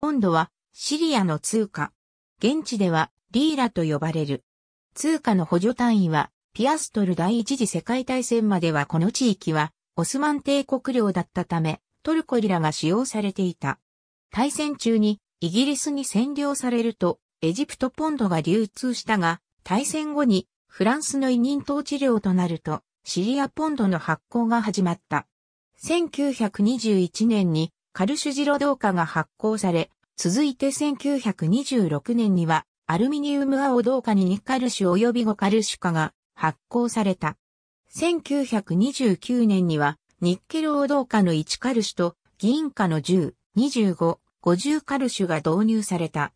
今度はシリアの通貨。現地ではリーラと呼ばれる。通貨の補助単位はピアストル第一次世界大戦まではこの地域はオスマン帝国領だったためトルコリラが使用されていた。大戦中にイギリスに占領されるとエジプトポンドが流通したが大戦後にフランスの委任統治領となるとシリアポンドの発行が始まった。1921年にカルシュジロ銅貨が発行され、続いて1926年には、アルミニウム青銅貨に2カルシュ及び5カルシュ化が発行された。1929年には、ニッケル黄銅貨の1カルシュと、銀貨の10、25、50カルシュが導入された。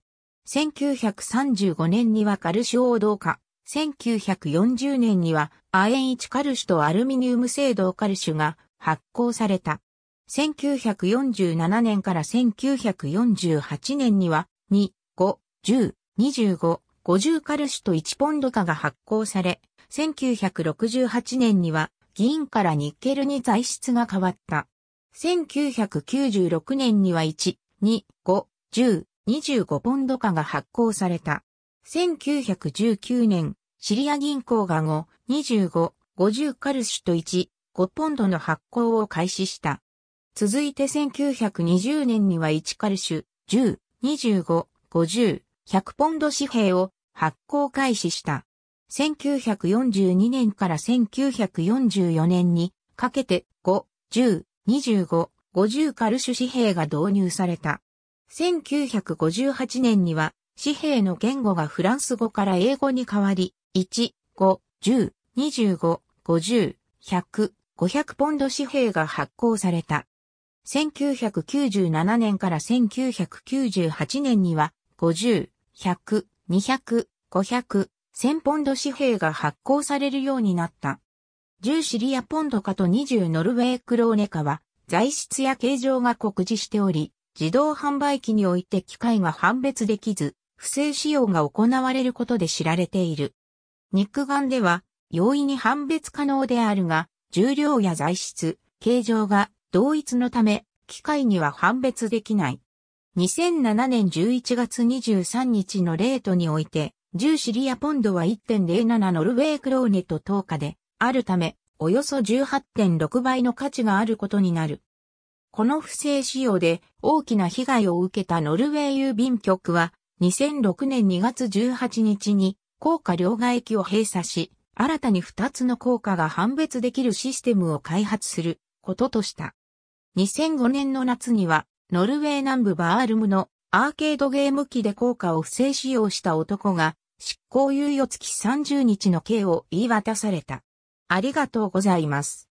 1935年にはカルシュ黄銅貨、1940年には亜鉛1カルシュとアルミニウム製銅カルシュが発行された。1947年から1948年には、2、5、10、25、50カルシュと1ポンド化が発行され、1968年には銀からニッケルに材質が変わった。1996年には1、2、5、10、25ポンド化が発行された。1919年、シリア銀行が5、25、50カルシュと1、5ポンドの発行を開始した。続いて1920年には1カルシュ、10、25、50、100ポンド紙幣を発行開始した。1942年から1944年にかけて5、10、25、50カルシュ紙幣が導入された。1958年には紙幣の言語がフランス語から英語に変わり、1、5、10、25、50、100、500ポンド紙幣が発行された。1997年から1998年には50、100、200、500、1000ポンド紙幣が発行されるようになった。10シリアポンド化と20ノルウェークローネ化は材質や形状が酷似しており、自動販売機において機械が判別できず、不正使用が行われることで知られている。肉眼では容易に判別可能であるが、重量や材質、形状が同一のため、機械には判別できない。2007年11月23日のレートにおいて、10シリアポンドは1.07ノルウェークローネと10日で、あるため、およそ18.6倍の価値があることになる。この不正使用で大きな被害を受けたノルウェー郵便局は、2006年2月18日に、高価両替機を閉鎖し、新たに2つの効果が判別できるシステムを開発することとした。2005年の夏には、ノルウェー南部バールムのアーケードゲーム機で効果を不正使用した男が、執行猶予付き30日の刑を言い渡された。ありがとうございます。